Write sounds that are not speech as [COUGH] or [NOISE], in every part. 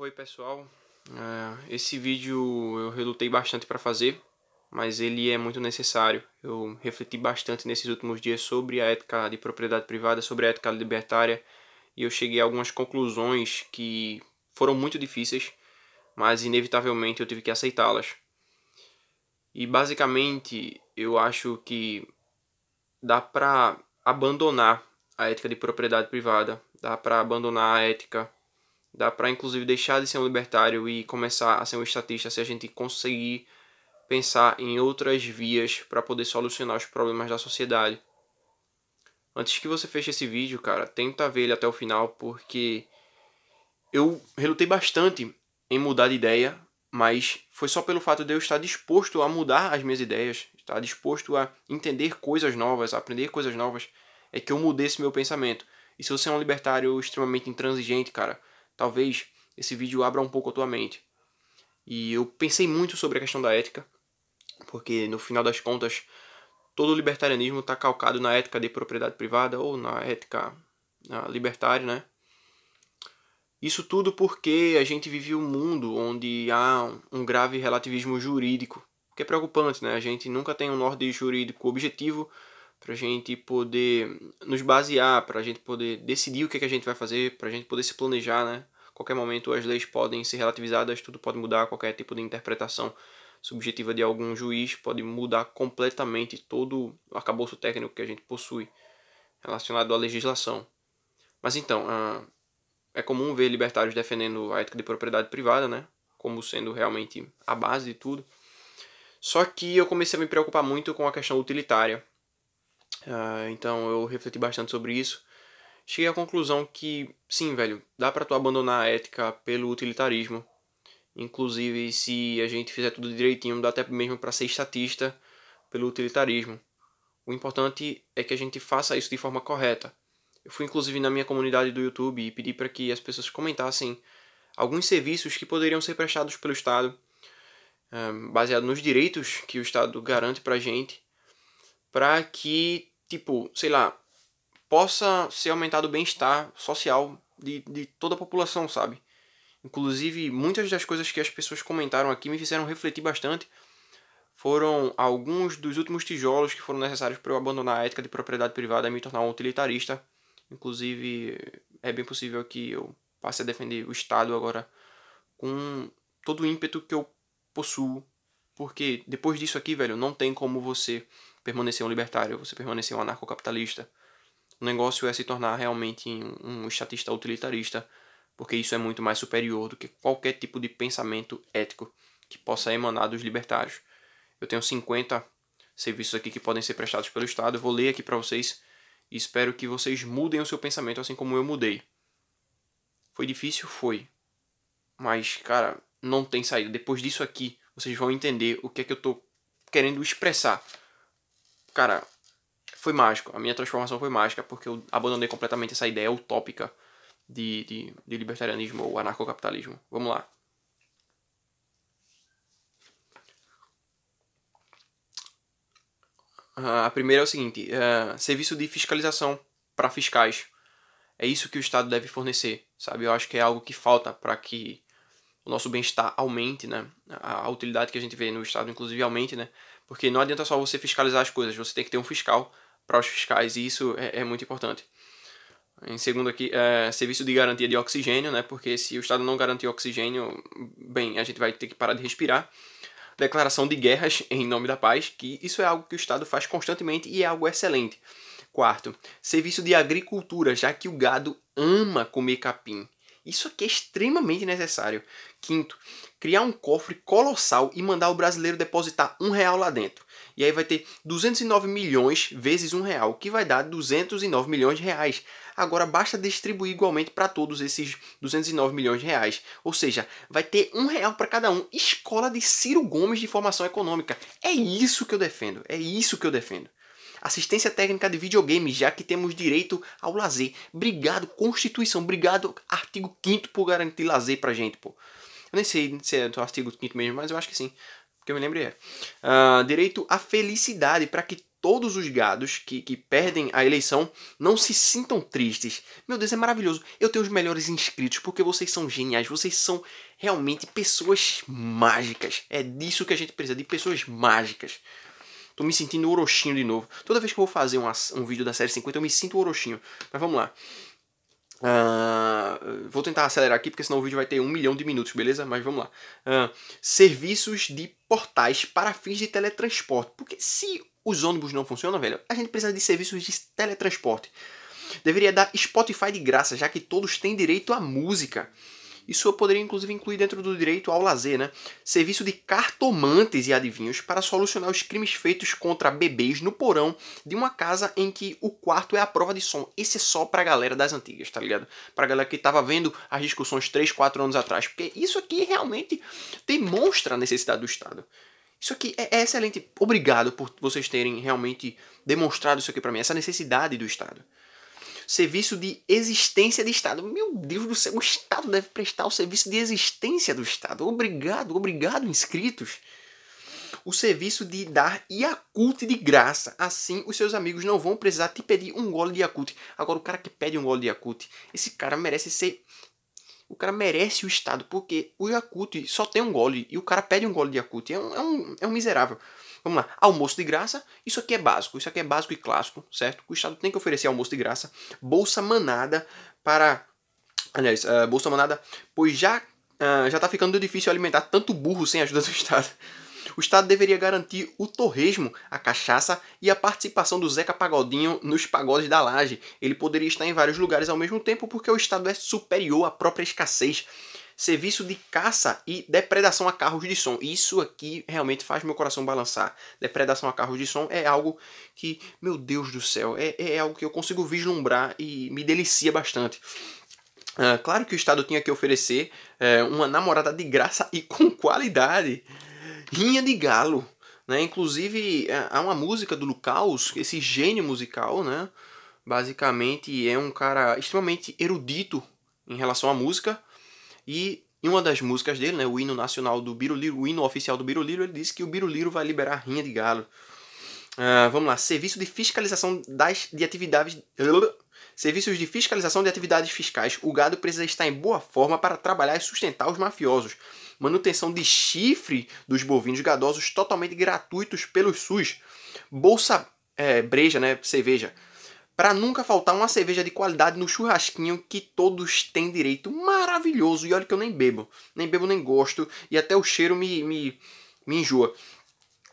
Oi pessoal, é, esse vídeo eu relutei bastante para fazer, mas ele é muito necessário. Eu refleti bastante nesses últimos dias sobre a ética de propriedade privada, sobre a ética libertária, e eu cheguei a algumas conclusões que foram muito difíceis, mas inevitavelmente eu tive que aceitá-las. E basicamente eu acho que dá para abandonar a ética de propriedade privada, dá para abandonar a ética Dá para inclusive deixar de ser um libertário e começar a ser um estatista se a gente conseguir pensar em outras vias para poder solucionar os problemas da sociedade. Antes que você feche esse vídeo, cara, tenta ver ele até o final porque eu relutei bastante em mudar de ideia, mas foi só pelo fato de eu estar disposto a mudar as minhas ideias, estar disposto a entender coisas novas, a aprender coisas novas, é que eu mudei esse meu pensamento. E se você é um libertário extremamente intransigente, cara, talvez esse vídeo abra um pouco a tua mente. E eu pensei muito sobre a questão da ética, porque no final das contas, todo o libertarianismo está calcado na ética de propriedade privada ou na ética libertária, né? Isso tudo porque a gente vive um mundo onde há um grave relativismo jurídico, que é preocupante, né? A gente nunca tem um norte jurídico objetivo para a gente poder nos basear, para a gente poder decidir o que, é que a gente vai fazer, para a gente poder se planejar, né? Qualquer momento as leis podem ser relativizadas, tudo pode mudar, qualquer tipo de interpretação subjetiva de algum juiz pode mudar completamente todo o arcabouço técnico que a gente possui relacionado à legislação. Mas então, ah, é comum ver libertários defendendo a ética de propriedade privada, né? Como sendo realmente a base de tudo. Só que eu comecei a me preocupar muito com a questão utilitária Uh, então eu refleti bastante sobre isso. Cheguei à conclusão que, sim, velho, dá pra tu abandonar a ética pelo utilitarismo. Inclusive, se a gente fizer tudo direitinho, dá até mesmo para ser estatista pelo utilitarismo. O importante é que a gente faça isso de forma correta. Eu fui inclusive na minha comunidade do YouTube e pedi para que as pessoas comentassem alguns serviços que poderiam ser prestados pelo Estado, ah, baseado nos direitos que o Estado garante para a gente, para que tipo, sei lá, possa ser aumentado o bem-estar social de, de toda a população, sabe? Inclusive, muitas das coisas que as pessoas comentaram aqui me fizeram refletir bastante. Foram alguns dos últimos tijolos que foram necessários para eu abandonar a ética de propriedade privada e me tornar um utilitarista. Inclusive, é bem possível que eu passe a defender o Estado agora com todo o ímpeto que eu possuo. Porque depois disso aqui, velho, não tem como você permanecer um libertário, você permanecer um anarcocapitalista. O negócio é se tornar realmente um estatista utilitarista, porque isso é muito mais superior do que qualquer tipo de pensamento ético que possa emanar dos libertários. Eu tenho 50 serviços aqui que podem ser prestados pelo Estado, eu vou ler aqui para vocês e espero que vocês mudem o seu pensamento assim como eu mudei. Foi difícil? Foi. Mas, cara, não tem saída. Depois disso aqui, vocês vão entender o que é que eu tô querendo expressar cara, foi mágico. A minha transformação foi mágica porque eu abandonei completamente essa ideia utópica de, de, de libertarianismo ou anarcocapitalismo. Vamos lá. Uh, a primeira é o seguinte: uh, serviço de fiscalização para fiscais. É isso que o Estado deve fornecer, sabe? Eu acho que é algo que falta para que o nosso bem-estar aumente, né? A, a utilidade que a gente vê no Estado, inclusive, aumente, né? Porque não adianta só você fiscalizar as coisas, você tem que ter um fiscal para os fiscais, e isso é, é muito importante. Em segundo aqui, é, serviço de garantia de oxigênio, né? Porque se o Estado não garantir oxigênio, bem, a gente vai ter que parar de respirar. Declaração de guerras em nome da paz, que isso é algo que o Estado faz constantemente e é algo excelente. Quarto, serviço de agricultura, já que o gado ama comer capim. Isso aqui é extremamente necessário. Quinto, criar um cofre colossal e mandar o brasileiro depositar um real lá dentro. E aí vai ter 209 milhões vezes um real, que vai dar 209 milhões de reais. Agora basta distribuir igualmente para todos esses 209 milhões de reais. Ou seja, vai ter um real para cada um. Escola de Ciro Gomes de formação econômica. É isso que eu defendo. É isso que eu defendo assistência técnica de videogame, já que temos direito ao lazer. Obrigado, Constituição, obrigado, artigo 5 por garantir lazer pra gente, pô. Eu nem sei se é o artigo 5 mesmo, mas eu acho que sim. Porque eu me lembrei. É. Uh, direito à felicidade para que todos os gados que, que perdem a eleição não se sintam tristes. Meu Deus, é maravilhoso. Eu tenho os melhores inscritos porque vocês são geniais, vocês são realmente pessoas mágicas. É disso que a gente precisa, de pessoas mágicas. Tô me sentindo Orochinho de novo. Toda vez que eu vou fazer um vídeo da série 50, eu me sinto Orochinho. Mas vamos lá. Uh, vou tentar acelerar aqui, porque senão o vídeo vai ter um milhão de minutos, beleza? Mas vamos lá. Uh, serviços de portais para fins de teletransporte. Porque se os ônibus não funcionam, velho, a gente precisa de serviços de teletransporte. Deveria dar Spotify de graça, já que todos têm direito à música. Isso poderia inclusive incluir dentro do direito ao lazer, né? Serviço de cartomantes e adivinhos para solucionar os crimes feitos contra bebês no porão de uma casa em que o quarto é a prova de som. Esse é só pra galera das antigas, tá ligado? Pra galera que tava vendo as discussões 3, 4 anos atrás. Porque isso aqui realmente demonstra a necessidade do Estado. Isso aqui é, é excelente. Obrigado por vocês terem realmente demonstrado isso aqui para mim, essa necessidade do Estado serviço de existência de Estado. Meu Deus do céu, o Estado deve prestar o serviço de existência do Estado. Obrigado, obrigado, inscritos. O serviço de dar Yakult de graça. Assim, os seus amigos não vão precisar te pedir um gole de Yakult. Agora, o cara que pede um gole de Yakult, esse cara merece ser o cara merece o Estado, porque o Yakult só tem um gole e o cara pede um gole de Yakult. É um, é um, é um miserável. Vamos lá, almoço de graça, isso aqui é básico, isso aqui é básico e clássico, certo? O Estado tem que oferecer almoço de graça, bolsa manada para. Aliás, uh, bolsa manada, pois já uh, já está ficando difícil alimentar tanto burro sem ajuda do [LAUGHS] Estado. O Estado deveria garantir o torresmo, a cachaça e a participação do Zeca Pagodinho nos pagodes da laje. Ele poderia estar em vários lugares ao mesmo tempo porque o Estado é superior à própria escassez serviço de caça e depredação a carros de som. Isso aqui realmente faz meu coração balançar. Depredação a carros de som é algo que, meu Deus do céu, é, é algo que eu consigo vislumbrar e me delicia bastante. Uh, claro que o Estado tinha que oferecer uh, uma namorada de graça e com qualidade. Rinha de galo. Né? Inclusive, eh, há uma música do Lucaus, esse gênio musical, né? basicamente é um cara extremamente erudito em relação à música. E em uma das músicas dele, né, o hino nacional do Biruliro, o hino oficial do Biruliro, ele disse que o Biruliro vai liberar rinha de galo. Uh, vamos lá, serviço de fiscalização das, de atividades. Serviços de fiscalização de atividades fiscais. O gado precisa estar em boa forma para trabalhar e sustentar os mafiosos. Manutenção de chifre dos bovinos gadosos totalmente gratuitos pelo SUS. Bolsa é, breja, né? Cerveja para nunca faltar uma cerveja de qualidade no churrasquinho que todos têm direito. Maravilhoso! E olha que eu nem bebo. Nem bebo, nem gosto. E até o cheiro me, me, me enjoa.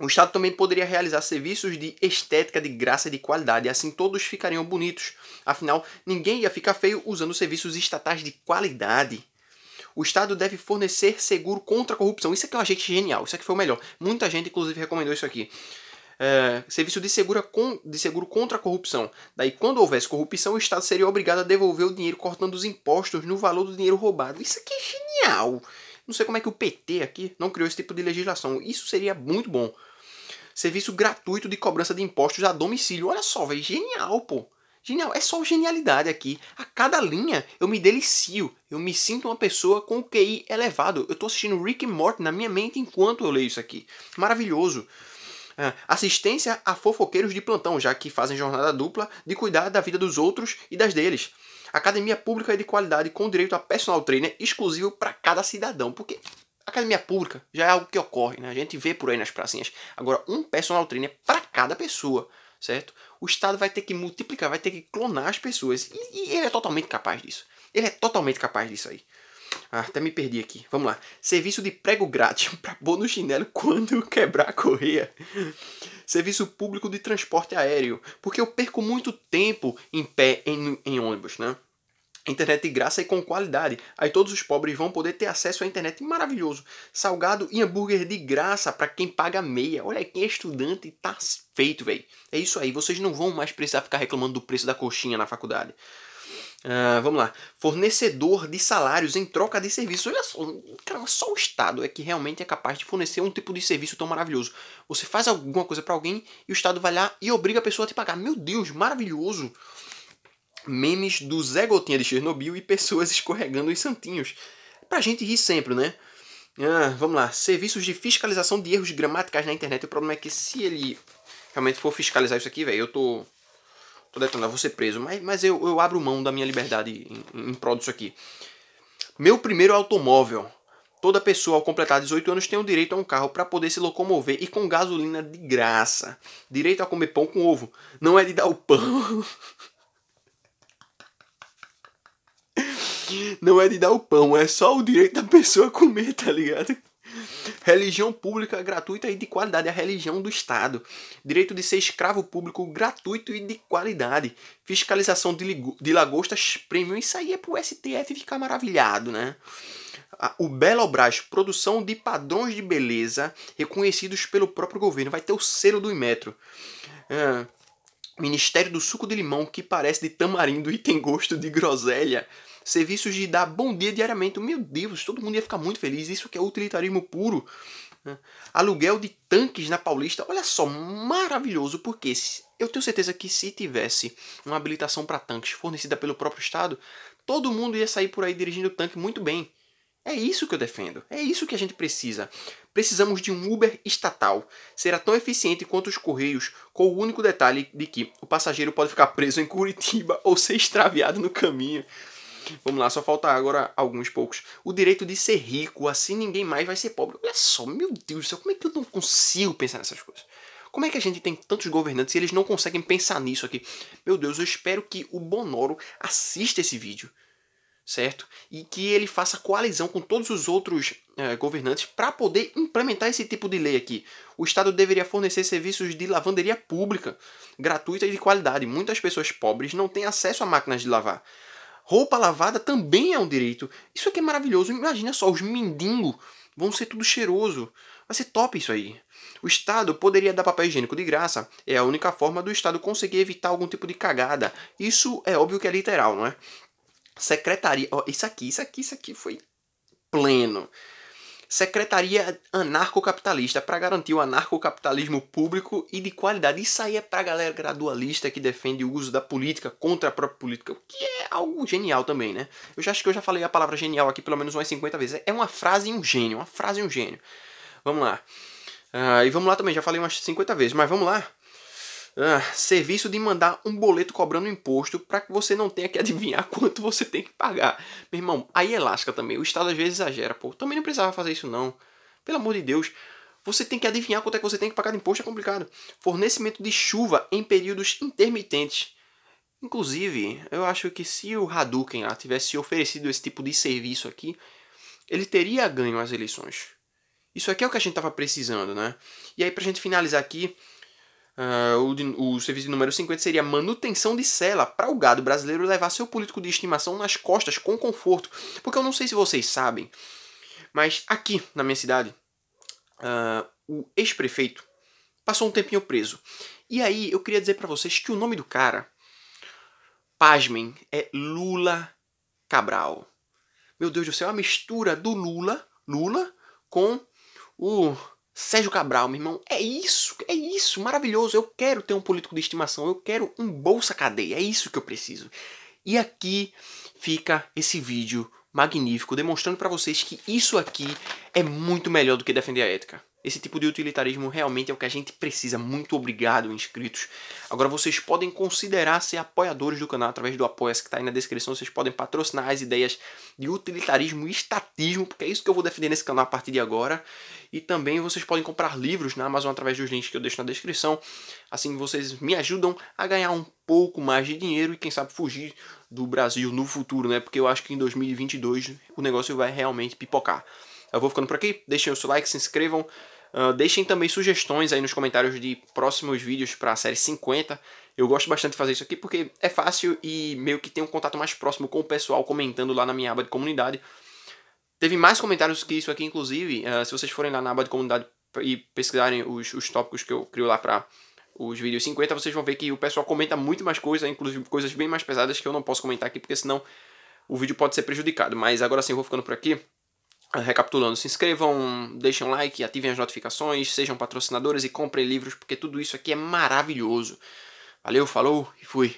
O Estado também poderia realizar serviços de estética de graça e de qualidade, assim todos ficariam bonitos. Afinal, ninguém ia ficar feio usando serviços estatais de qualidade. O Estado deve fornecer seguro contra a corrupção. Isso é que eu achei genial, isso aqui é foi o melhor. Muita gente, inclusive, recomendou isso aqui. É, serviço de, segura com, de seguro contra a corrupção. Daí, quando houvesse corrupção, o Estado seria obrigado a devolver o dinheiro cortando os impostos no valor do dinheiro roubado. Isso aqui é genial! Não sei como é que o PT aqui não criou esse tipo de legislação. Isso seria muito bom. Serviço gratuito de cobrança de impostos a domicílio. Olha só, velho, genial, pô. Genial, é só genialidade aqui. A cada linha eu me delicio. Eu me sinto uma pessoa com o QI elevado. Eu tô assistindo Rick and Morty na minha mente enquanto eu leio isso aqui. Maravilhoso. É, assistência a fofoqueiros de plantão, já que fazem jornada dupla de cuidar da vida dos outros e das deles. Academia pública de qualidade com direito a personal trainer exclusivo para cada cidadão, porque academia pública já é algo que ocorre, né? A gente vê por aí nas pracinhas. Agora, um personal trainer para cada pessoa, certo? O Estado vai ter que multiplicar, vai ter que clonar as pessoas. E, e ele é totalmente capaz disso. Ele é totalmente capaz disso aí. Ah, até me perdi aqui. Vamos lá. Serviço de prego grátis [LAUGHS] para pôr no chinelo quando [LAUGHS] quebrar a correia. Serviço público de transporte aéreo, porque eu perco muito tempo em pé em, em ônibus, né? Internet de graça e com qualidade. Aí todos os pobres vão poder ter acesso à internet maravilhoso. Salgado e hambúrguer de graça para quem paga meia. Olha, quem é estudante tá feito, velho. É isso aí, vocês não vão mais precisar ficar reclamando do preço da coxinha na faculdade. Ah, vamos lá. Fornecedor de salários em troca de serviços. Olha só, cara, só o Estado é que realmente é capaz de fornecer um tipo de serviço tão maravilhoso. Você faz alguma coisa para alguém e o Estado vai lá e obriga a pessoa a te pagar. Meu Deus, maravilhoso! Memes do Zé Gotinha de Chernobyl e pessoas [LAUGHS] escorregando os santinhos. Pra gente rir sempre, né? Ah, vamos lá. Serviços de fiscalização de erros gramaticais na internet. O problema é que se ele realmente for fiscalizar isso aqui, velho, eu tô tô detonando, vou ser preso, mas, mas eu, eu abro mão da minha liberdade em, em, em prol disso aqui. Meu primeiro automóvel. Toda pessoa ao completar 18 anos tem o direito a um carro para poder se locomover e com gasolina de graça. Direito a comer pão com ovo. Não é de dar o pão. [LAUGHS] Não é de dar o pão, é só o direito da pessoa comer, tá ligado? Religião pública gratuita e de qualidade, a religião do Estado. Direito de ser escravo público gratuito e de qualidade. Fiscalização de, de lagostas premium. Isso aí é pro STF ficar maravilhado, né? o Belo Brás produção de padrões de beleza reconhecidos pelo próprio governo. Vai ter o selo do Imetro. É. Ministério do Suco de Limão, que parece de tamarindo e tem gosto de groselha serviços de dar bom dia diariamente. Meu Deus, todo mundo ia ficar muito feliz. Isso que é utilitarismo puro. Né? Aluguel de tanques na Paulista, olha só, maravilhoso, porque eu tenho certeza que se tivesse uma habilitação para tanques fornecida pelo próprio Estado, todo mundo ia sair por aí dirigindo tanque muito bem. É isso que eu defendo. É isso que a gente precisa. Precisamos de um Uber estatal. Será tão eficiente quanto os Correios, com o único detalhe de que o passageiro pode ficar preso em Curitiba [LAUGHS] ou ser extraviado no caminho. Vamos lá, só falta agora alguns poucos. O direito de ser rico, assim ninguém mais vai ser pobre. Olha só, meu Deus do céu, como é que eu não consigo pensar nessas coisas? Como é que a gente tem tantos governantes e eles não conseguem pensar nisso aqui? Meu Deus, eu espero que o Bonoro assista esse vídeo, certo? E que ele faça coalizão com todos os outros eh, governantes para poder implementar esse tipo de lei aqui. O Estado deveria fornecer serviços de lavanderia pública, gratuita e de qualidade. Muitas pessoas pobres não têm acesso a máquinas de lavar. Roupa lavada também é um direito. Isso aqui é maravilhoso. Imagina só, os mendigos vão ser tudo cheiroso. Vai ser top isso aí. O Estado poderia dar papel higiênico de graça. É a única forma do Estado conseguir evitar algum tipo de cagada. Isso é óbvio que é literal, não é? Secretaria. Oh, isso aqui, isso aqui, isso aqui foi pleno secretaria anarcocapitalista para garantir o anarcocapitalismo público e de qualidade. Isso aí é para a galera gradualista que defende o uso da política contra a própria política, o que é algo genial também, né? Eu já acho que eu já falei a palavra genial aqui pelo menos umas 50 vezes. É uma frase e um gênio, uma frase e um gênio. Vamos lá. Uh, e vamos lá também, já falei umas 50 vezes, mas vamos lá ah, serviço de mandar um boleto cobrando imposto para que você não tenha que [LAUGHS] adivinhar quanto você tem que pagar. Meu irmão, aí é lasca também. O Estado às vezes exagera, pô. Também não precisava fazer isso, não. Pelo amor de Deus. Você tem que adivinhar quanto é que você tem que pagar de imposto, é complicado. Fornecimento de chuva em períodos intermitentes. Inclusive, eu acho que se o Hadouken lá tivesse oferecido esse tipo de serviço aqui, ele teria ganho as eleições. Isso aqui é o que a gente estava precisando, né? E aí, para a gente finalizar aqui, Uh, o, o, serviço número 50 seria manutenção de cela para o gado brasileiro levar seu político de estimação nas costas com conforto. Porque eu não sei se vocês sabem, mas aqui na minha cidade, uh, o ex-prefeito passou um tempinho preso. E aí eu queria dizer para vocês que o nome do cara, pasmem, é Lula Cabral. Meu Deus do céu, é uma mistura do Lula, Lula, com o Sérgio Cabral, meu irmão, é isso, é isso, maravilhoso. Eu quero ter um político de estimação, eu quero um Bolsa Cadeia, é isso que eu preciso. E aqui fica esse vídeo magnífico demonstrando para vocês que isso aqui é muito melhor do que defender a ética. Esse tipo de utilitarismo realmente é o que a gente precisa. Muito obrigado, inscritos. Agora vocês podem considerar ser apoiadores do canal através do Apoia-se que está aí na descrição. Vocês podem patrocinar as ideias de utilitarismo e estatismo, porque é isso que eu vou defender nesse canal a partir de agora. E também vocês podem comprar livros na Amazon através dos links que eu deixo na descrição. Assim vocês me ajudam a ganhar um pouco mais de dinheiro e quem sabe fugir do Brasil no futuro, né? Porque eu acho que em 2022 o negócio vai realmente pipocar. Eu vou ficando por aqui. Deixem o seu like, se inscrevam. Uh, deixem também sugestões aí nos comentários de próximos vídeos para a série 50. Eu gosto bastante de fazer isso aqui porque é fácil e meio que tem um contato mais próximo com o pessoal comentando lá na minha aba de comunidade. Teve mais comentários que isso aqui, inclusive. Uh, se vocês forem lá na aba de comunidade e pesquisarem os, os tópicos que eu crio lá para os vídeos 50, vocês vão ver que o pessoal comenta muito mais coisa, inclusive coisas bem mais pesadas que eu não posso comentar aqui, porque senão o vídeo pode ser prejudicado. Mas agora sim, eu vou ficando por aqui. Recapitulando, se inscrevam, deixem um like, ativem as notificações, sejam patrocinadores e comprem livros, porque tudo isso aqui é maravilhoso. Valeu, falou e fui!